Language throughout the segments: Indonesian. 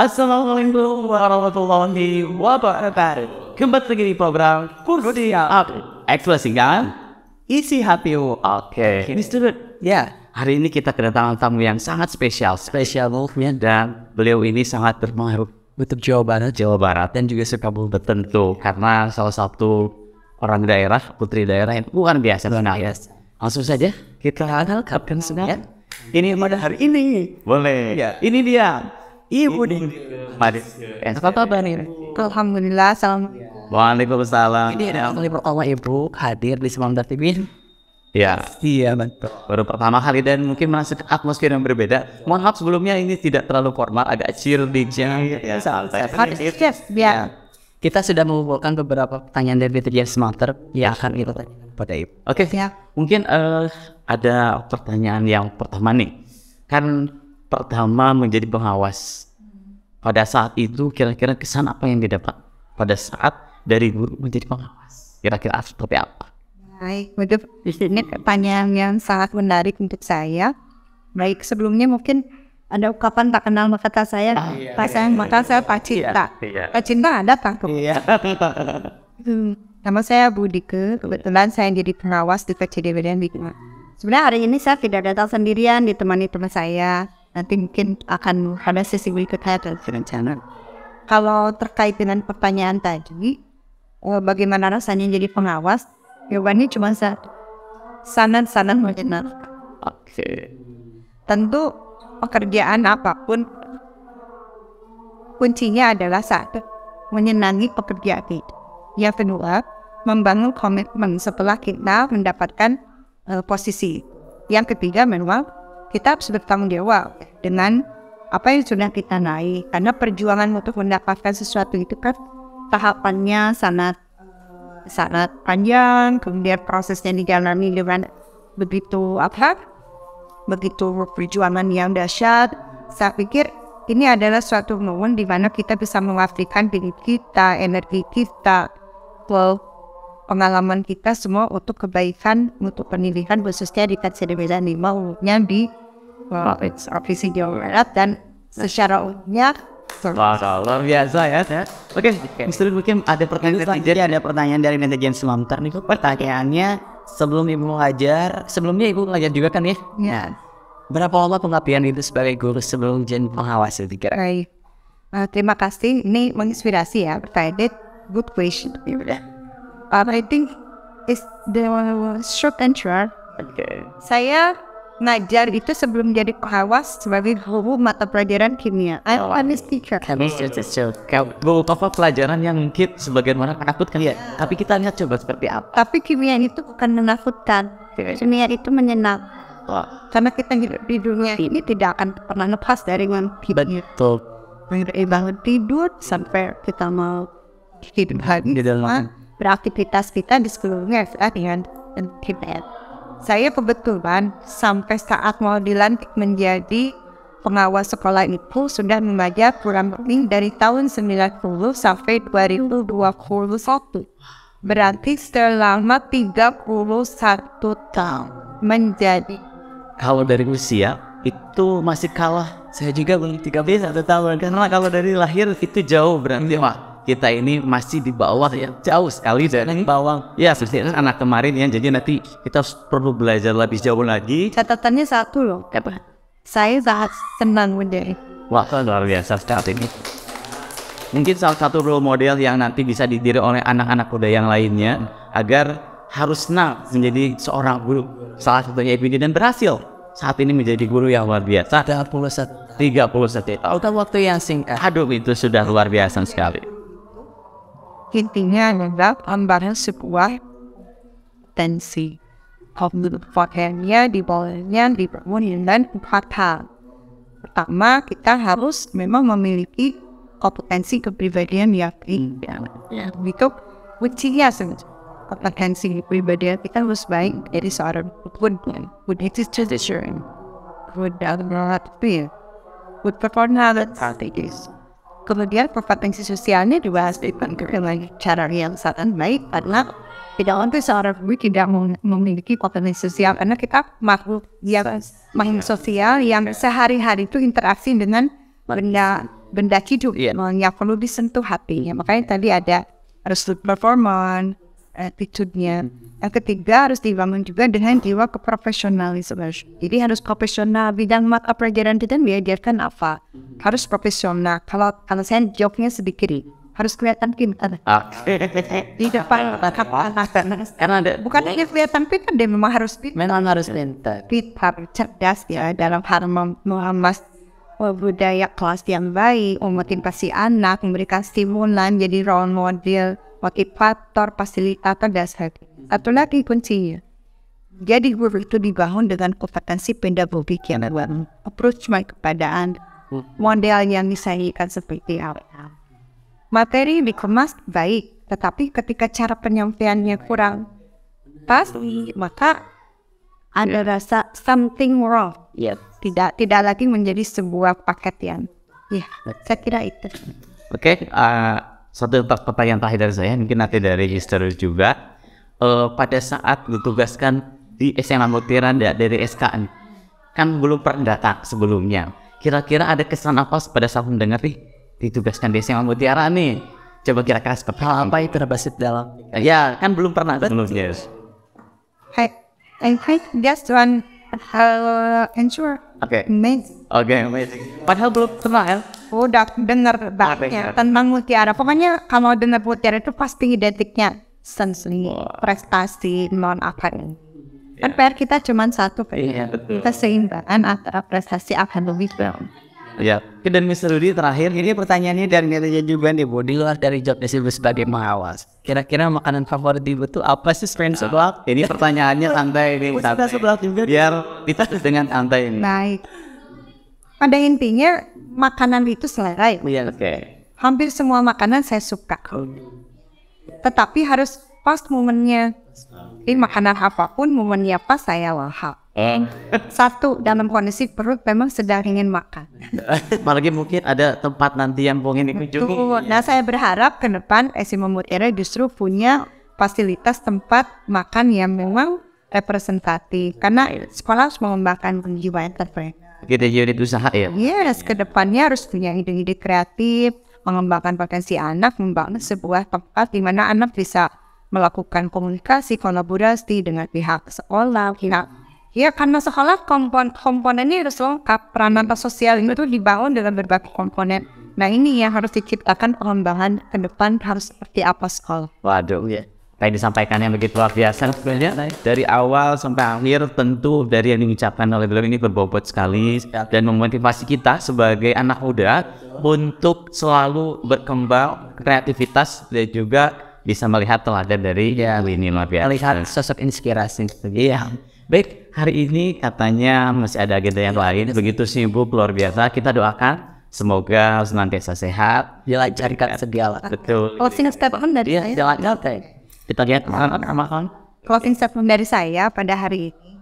Assalamualaikum warahmatullahi wabarakatuh. Kembali lagi di program Kursi Up. kan? isi hati Oke. Okay. Mister, ya. Hari ini kita kedatangan tamu yang sangat spesial. Spesial movement dan beliau ini sangat berpengaruh Betul, Jawa Barat, Jawa Barat dan juga suka Sukabumi tentu karena salah satu orang daerah, putri daerah yang bukan biasa. Luar biasa. Langsung saja kita kenalkan senang. Ini pada hari ini. Boleh. Ya. Ini dia Ibu di Mari. Apa kabar nih? Alhamdulillah, salam. Waalaikumsalam. Ini ada kali pertama Ibu hadir di Semang TV. Ya. Iya betul. Baru pertama kali dan mungkin merasakan atmosfer yang berbeda. Mohon maaf sebelumnya ini tidak terlalu formal, agak chill di jam iya, iya. ya santai. Iya. biar. Kita sudah mengumpulkan beberapa pertanyaan dari BTJS Smarter Ya, akan kita pada Ibu. Oke, okay. ya. Mungkin eh, ada pertanyaan yang pertama nih. Kan pertama menjadi pengawas. Pada saat itu kira-kira kesan apa yang didapat pada saat dari guru menjadi pengawas? Kira-kira seperti apa? Baik, untuk ini pertanyaan yang sangat menarik untuk saya. Baik, sebelumnya mungkin ada ungkapan tak kenal maka tak sayang, ah, iya, tak sayang maka saya pacinta cinta. Iya, iya. Cinta ada tak? Iya. hmm. Nama saya Budike, kebetulan saya jadi pengawas di PCDB dan Bikma. Sebenarnya hari ini saya tidak datang sendirian, ditemani teman saya nanti mungkin akan ada sesi berikutnya dengan rencana. Kalau terkait dengan pertanyaan tadi, eh, bagaimana rasanya jadi pengawas? Jawabannya cuma satu, sanan-sanan menyenang. Oke. Tentu pekerjaan apapun kuncinya adalah satu menyenangi pekerjaan itu. Yang kedua membangun komitmen setelah kita mendapatkan uh, posisi. Yang ketiga memang kita harus bertanggung jawab dengan apa yang sudah kita naik karena perjuangan untuk mendapatkan sesuatu itu kan tahapannya sangat sangat panjang kemudian prosesnya dijalani dengan begitu apa begitu perjuangan yang dahsyat saya pikir ini adalah suatu momen di mana kita bisa mengaktifkan diri kita energi kita well, pengalaman kita semua untuk kebaikan untuk pendidikan khususnya di KCD Medan 5 umumnya di Provinsi uh, Jawa Barat dan secara umumnya Wah, luar biasa ya. Oke, Mister mungkin ada pertanyaan dari Jadi ada pertanyaan dari netizen semantar nih. Pertanyaannya sebelum ibu mengajar, sebelumnya ibu mengajar juga kan ya? Iya. Nah, berapa lama pengabdian itu sebagai guru sebelum jadi pengawas itu kira? Baik. Uh, terima kasih. Ini menginspirasi ya pertanyaan. Good question. Iya uh, I think is the short answer. Okay. Saya ngajar itu sebelum jadi pengawas sebagai guru mata pelajaran kimia. I'm oh, chemistry teacher. Chemistry teacher. Guru apa pelajaran yang mungkin sebagian orang menakutkan ya. Tapi kita lihat coba seperti apa. Tapi kimia itu bukan menakutkan. Kimia itu menyenang. Oh. Karena kita hidup di dunia ini tidak akan pernah lepas dari kimia. Betul. Mengerti banget tidur sampai kita mau hidup di dalam beraktivitas kita di sekelilingnya ya, FA ya, dengan internet. Saya kebetulan sampai saat mau dilantik menjadi pengawas sekolah itu sudah membaca kurang lebih dari tahun 90 sampai 2021. Berarti selama 31 tahun menjadi kalau dari usia itu masih kalah saya juga belum 31 tahun karena kalau dari lahir itu jauh berarti wah kita ini masih di bawah ya, jauh sekali dari bawang Ya, sebenarnya anak kemarin ya. Jadi nanti kita perlu belajar lebih jauh lagi. Catatannya satu loh, Apa? Saya sangat senang menjadi. Wah, luar biasa saat ini. Mungkin salah satu role model yang nanti bisa didiri oleh anak-anak kuda yang lainnya agar harus senang menjadi seorang guru. Salah satunya ibu dan berhasil saat ini menjadi guru yang luar biasa. Tiga 31 31 tahun. Waktu yang singkat. Aduh, itu sudah luar biasa sekali intinya adalah gambaran sebuah tensi pakaiannya di bawahnya di dan empat hal pertama kita harus memang memiliki kompetensi kepribadian yang indah hmm. begitu kuncinya sebenarnya kompetensi kepribadian kita harus baik jadi seorang good good execution good dalam relatif good ya. performance strategies Kemudian kompetensi sosialnya dibahas dengan cara yang sangat baik karena tidak untuk seorang guru tidak memiliki kompetensi sosial karena kita makhluk yang makhluk sosial yang sehari-hari itu interaksi dengan benda benda hidup yeah. yang perlu disentuh hatinya makanya tadi ada harus performan attitude-nya. Hmm. Yang ketiga harus dibangun juga dengan jiwa keprofesionalisme. Jadi harus profesional bidang mata pelajaran kita diajarkan apa? Hmm. Harus profesional. Kalau kalau saya jawabnya sedikit harus kelihatan pintar. Ah. Di depan karena ada bukan hanya kelihatan pintar, dia memang harus pintar. Memang harus pintar. Pintar, cerdas ya dalam hal mengemas budaya kelas yang baik, memotivasi anak, memberikan stimulan, jadi role model motivator, fasilitator, dan sebagainya. Satu lagi kuncinya. Jadi guru itu dibangun dengan kompetensi pedagogik yang luar approach my kepadaan hmm. model yang disajikan seperti apa. Materi dikemas baik, tetapi ketika cara penyampaiannya kurang pas, maka ada rasa something wrong. Yes. Tidak tidak lagi menjadi sebuah paket yang ya, yeah, saya kira itu. Oke, okay, uh, satu pertanyaan terakhir dari saya mungkin nanti dari Mister juga uh, pada saat ditugaskan di SMA Mutiara dari SKN kan belum pernah datang sebelumnya kira-kira ada kesan apa pada saat mendengar nih ditugaskan di SMA Mutiara nih coba kira-kira seperti hal apa itu terbasit dalam ya kan belum pernah sebelumnya yes. I, I think one uh, ensure. Oke. Okay. Amazing. Oke, okay, amazing. Padahal belum kenal ya. Udah denger banget ya, tentang mutiara. Pokoknya kalau denger mutiara itu pasti identiknya seni, oh. prestasi, non ini. Iya. Kan yeah. PR kita cuma satu. Iya, yeah, betul. Keseimbangan antara prestasi lebih bang ya. Dan Mr. Rudy terakhir, ini pertanyaannya dari netizen juga nih Bu, di luar dari job description sebagai pengawas. Kira-kira makanan favorit Ibu tuh apa sih friend sebelah? Ini pertanyaannya santai ini. Kita oh, sebelah juga. Biar kita dengan santai ini. Baik. Pada intinya makanan itu selera ya. Iya, oke. Okay. Hampir semua makanan saya suka. Tetapi harus pas momennya. Ini makanan apapun momennya pas saya lahap. Eh. Satu dalam kondisi perut memang sedang ingin makan. Apalagi mungkin ada tempat nanti yang pengen dikunjungi. Nah, Nah saya berharap ke depan Esi Mutiara justru punya fasilitas tempat makan yang memang representatif. Karena sekolah harus mengembangkan jiwa entrepreneur. Kita jadi usaha ya. Yes, depannya harus punya ide-ide kreatif, mengembangkan potensi anak, membangun sebuah tempat di mana anak bisa melakukan komunikasi kolaborasi dengan pihak sekolah, pihak Ya karena sekolah kompon ini harus lengkap peranan sosial itu dibangun dalam berbagai komponen. Nah ini yang harus diciptakan pengembangan ke depan harus seperti apa sekolah. Waduh ya. Kayak disampaikan yang begitu luar biasa sebenarnya dari awal sampai akhir tentu dari yang diucapkan oleh beliau ini berbobot sekali ya. dan memotivasi kita sebagai anak muda untuk selalu berkembang kreativitas dan juga bisa melihat teladan dari ya, ini luar biasa. Melihat sosok inspirasi. Iya. Baik, hari ini katanya masih ada agenda yang lain. Iya, Begitu iya. sibuk luar biasa. Kita doakan semoga senantiasa sehat. Dilancarkan segala. Betul. Closing statement dari ya, saya. -jalan. Kita lihat makan-makan. Closing statement dari saya pada hari ini.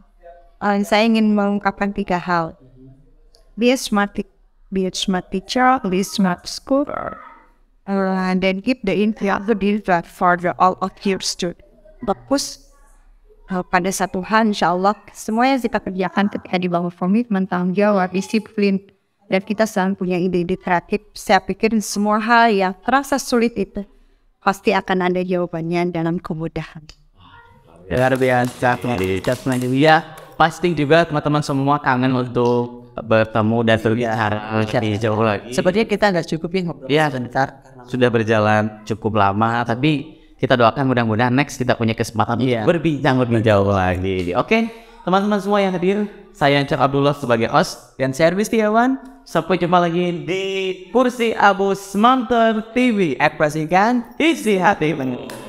Eh, saya ingin mengungkapkan tiga hal. Be a smart, be a smart teacher, be a smart school, uh, then keep the info to for the all of your students. Bagus pada satu hal insya Allah semua yang kita kerjakan ketika di bawah komitmen tanggung jawab disiplin dan kita selalu punya ide-ide kreatif saya pikir semua hal yang terasa sulit itu pasti akan ada jawabannya dalam kemudahan luar biasa ya pasti juga teman-teman semua kangen untuk bertemu dan berbicara lebih iya. jauh lagi. Sepertinya kita nggak cukup ya ya, sebentar. Sudah berjalan cukup lama, tapi kita doakan mudah-mudahan next kita punya kesempatan yeah. berbincang lebih jauh lagi. Oke, okay? teman-teman semua yang hadir, saya Encik Abdullah sebagai host dan saya Tiawan. Sampai jumpa lagi di kursi Abu Smanter TV. Ekspresikan isi hati menurut.